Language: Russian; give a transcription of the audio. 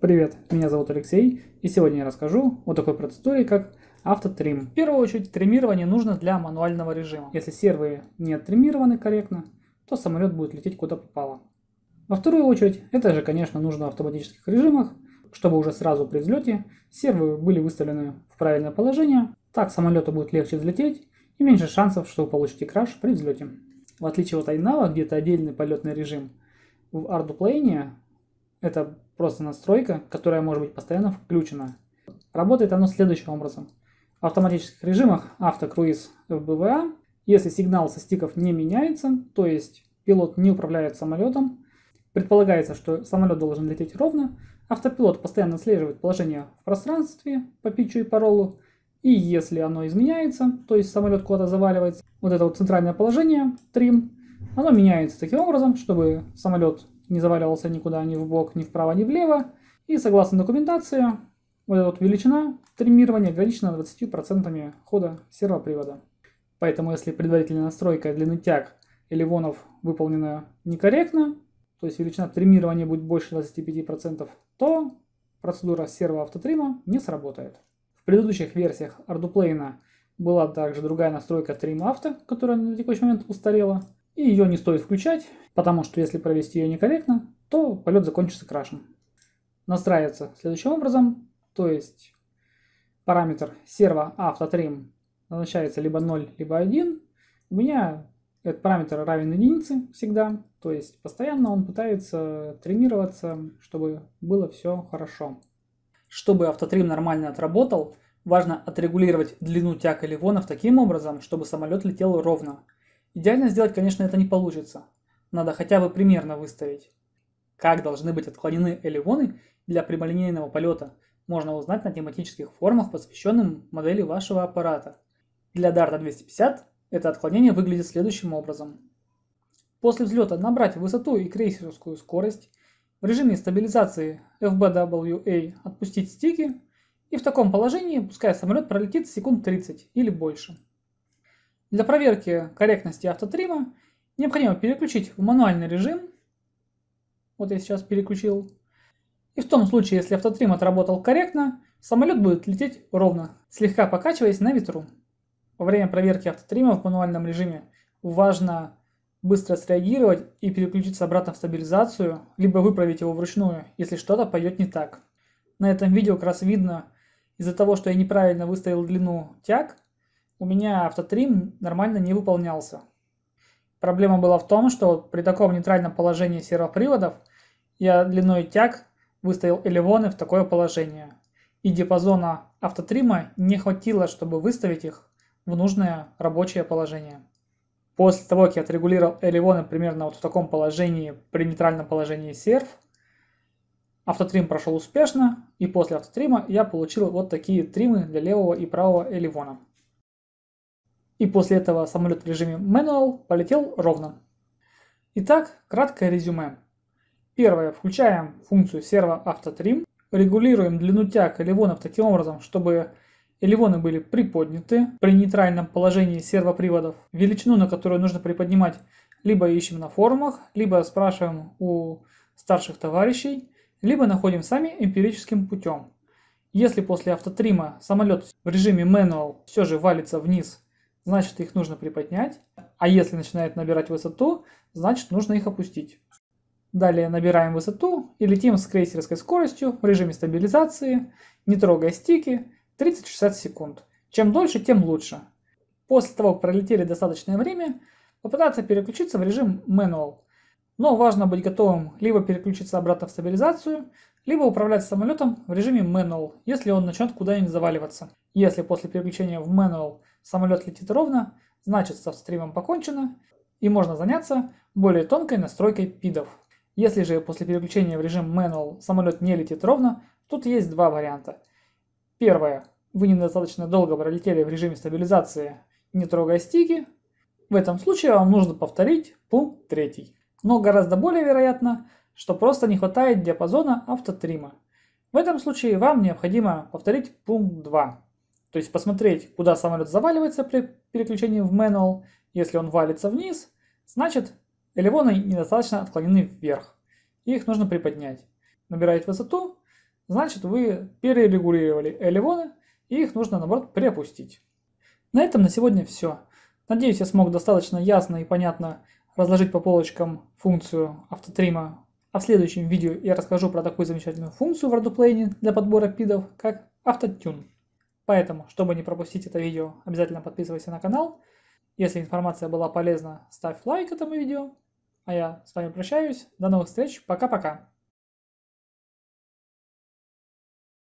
Привет, меня зовут Алексей, и сегодня я расскажу о такой процедуре, как автотрим. В первую очередь, тримирование нужно для мануального режима. Если сервы не оттримированы корректно, то самолет будет лететь куда попало. Во вторую очередь, это же, конечно, нужно в автоматических режимах, чтобы уже сразу при взлете сервы были выставлены в правильное положение, так самолету будет легче взлететь и меньше шансов, что вы получите краш при взлете. В отличие от Айнава, где это отдельный полетный режим, в Ардуплейне это просто настройка, которая может быть постоянно включена. Работает оно следующим образом. В автоматических режимах автокруиз в БВА, если сигнал со стиков не меняется, то есть пилот не управляет самолетом, предполагается, что самолет должен лететь ровно, автопилот постоянно отслеживает положение в пространстве по питчу и паролу, и если оно изменяется, то есть самолет куда-то заваливается, вот это вот центральное положение, трим, оно меняется таким образом, чтобы самолет не заваливался никуда ни в бок, ни вправо, ни влево. И согласно документации, вот эта вот величина тримирования ограничена 20% хода сервопривода. Поэтому если предварительная настройка длины тяг или вонов выполнена некорректно, то есть величина тримирования будет больше 25%, то процедура сервоавтотрима не сработает. В предыдущих версиях Arduino была также другая настройка Trim Auto, которая на текущий момент устарела – и ее не стоит включать, потому что если провести ее некорректно, то полет закончится крашем. Настраивается следующим образом, то есть параметр серва автотрим назначается либо 0, либо 1. У меня этот параметр равен единице всегда, то есть постоянно он пытается тренироваться, чтобы было все хорошо. Чтобы автотрим нормально отработал, важно отрегулировать длину тяг или вонов таким образом, чтобы самолет летел ровно – Идеально сделать, конечно, это не получится. Надо хотя бы примерно выставить. Как должны быть отклонены элевоны для прямолинейного полета, можно узнать на тематических формах, посвященных модели вашего аппарата. Для Дарта 250 это отклонение выглядит следующим образом. После взлета набрать высоту и крейсерскую скорость, в режиме стабилизации FBWA отпустить стики и в таком положении пускай самолет пролетит секунд 30 или больше. Для проверки корректности автотрима необходимо переключить в мануальный режим. Вот я сейчас переключил. И в том случае, если автотрим отработал корректно, самолет будет лететь ровно, слегка покачиваясь на ветру. Во время проверки автотрима в мануальном режиме важно быстро среагировать и переключиться обратно в стабилизацию, либо выправить его вручную, если что-то пойдет не так. На этом видео как раз видно, из-за того, что я неправильно выставил длину тяг, у меня автотрим нормально не выполнялся. Проблема была в том, что при таком нейтральном положении сервоприводов я длиной тяг выставил элевоны в такое положение. И диапазона автотрима не хватило, чтобы выставить их в нужное рабочее положение. После того, как я отрегулировал элевоны примерно вот в таком положении, при нейтральном положении серв, автотрим прошел успешно, и после автотрима я получил вот такие тримы для левого и правого элевона. И после этого самолет в режиме manual полетел ровно. Итак, краткое резюме. Первое. Включаем функцию серво автотрим. Регулируем длину тяг элевонов таким образом, чтобы элевоны были приподняты при нейтральном положении сервоприводов. Величину, на которую нужно приподнимать, либо ищем на форумах, либо спрашиваем у старших товарищей, либо находим сами эмпирическим путем. Если после автотрима самолет в режиме manual все же валится вниз значит их нужно приподнять, а если начинает набирать высоту, значит нужно их опустить. Далее набираем высоту и летим с крейсерской скоростью в режиме стабилизации, не трогая стики, 30-60 секунд. Чем дольше, тем лучше. После того, как пролетели достаточное время, попытаться переключиться в режим manual. Но важно быть готовым либо переключиться обратно в стабилизацию, либо управлять самолетом в режиме manual, если он начнет куда-нибудь заваливаться. Если после переключения в manual самолет летит ровно, значит со стримом покончено и можно заняться более тонкой настройкой пидов. Если же после переключения в режим manual самолет не летит ровно, тут есть два варианта. Первое. Вы недостаточно долго пролетели в режиме стабилизации, не трогая стики. В этом случае вам нужно повторить пункт третий. Но гораздо более вероятно, что просто не хватает диапазона автотрима. В этом случае вам необходимо повторить пункт 2. То есть посмотреть, куда самолет заваливается при переключении в manual. Если он валится вниз, значит элевоны недостаточно отклонены вверх. Их нужно приподнять. Набираете высоту, значит вы перерегулировали элевоны, и их нужно наоборот приопустить. На этом на сегодня все. Надеюсь, я смог достаточно ясно и понятно разложить по полочкам функцию автотрима. А в следующем видео я расскажу про такую замечательную функцию в Arduino для подбора пидов, как автотюн. Поэтому, чтобы не пропустить это видео, обязательно подписывайся на канал. Если информация была полезна, ставь лайк этому видео. А я с вами прощаюсь. До новых встреч. Пока-пока.